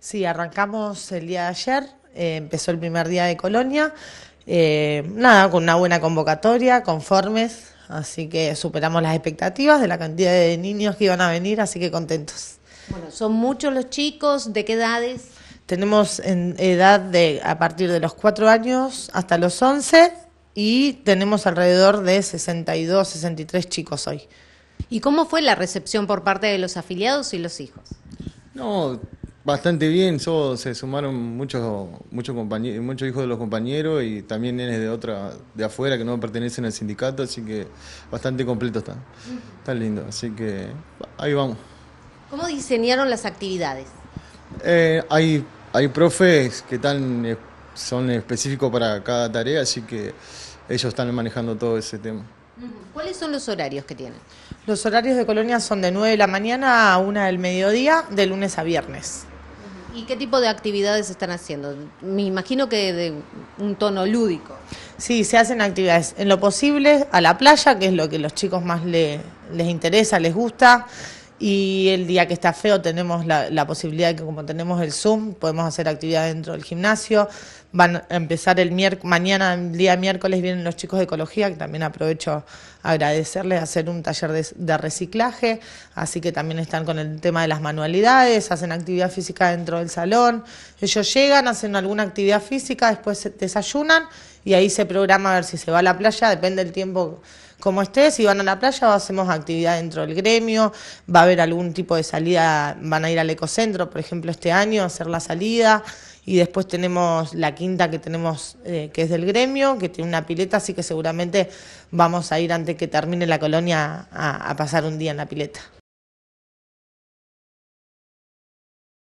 Sí, arrancamos el día de ayer, eh, empezó el primer día de Colonia, eh, nada, con una buena convocatoria, conformes, así que superamos las expectativas de la cantidad de niños que iban a venir, así que contentos. Bueno, ¿son muchos los chicos? ¿De qué edades? Tenemos en edad de a partir de los 4 años hasta los 11 y tenemos alrededor de 62, 63 chicos hoy. ¿Y cómo fue la recepción por parte de los afiliados y los hijos? No, Bastante bien, se sumaron muchos muchos hijos de los compañeros y también nenes de otra de afuera que no pertenecen al sindicato, así que bastante completo está. Está lindo, así que ahí vamos. ¿Cómo diseñaron las actividades? Eh, hay hay profes que eh, son específicos para cada tarea, así que ellos están manejando todo ese tema. ¿Cuáles son los horarios que tienen? Los horarios de colonia son de 9 de la mañana a 1 del mediodía, de lunes a viernes. ¿Y qué tipo de actividades están haciendo? Me imagino que de un tono lúdico. Sí, se hacen actividades en lo posible a la playa, que es lo que los chicos más les interesa, les gusta. Y el día que está feo tenemos la, posibilidad de que como tenemos el Zoom, podemos hacer actividad dentro del gimnasio. Van a empezar el miércoles, mañana, el día miércoles, vienen los chicos de ecología, que también aprovecho agradecerles, hacer un taller de, de reciclaje, así que también están con el tema de las manualidades, hacen actividad física dentro del salón. Ellos llegan, hacen alguna actividad física, después desayunan y ahí se programa a ver si se va a la playa, depende del tiempo como estés, si van a la playa, hacemos actividad dentro del gremio, va a haber algún tipo de salida, van a ir al ecocentro, por ejemplo, este año, a hacer la salida, y después tenemos la quinta que tenemos, eh, que es del gremio, que tiene una pileta, así que seguramente vamos a ir antes que termine la colonia a pasar un día en la pileta.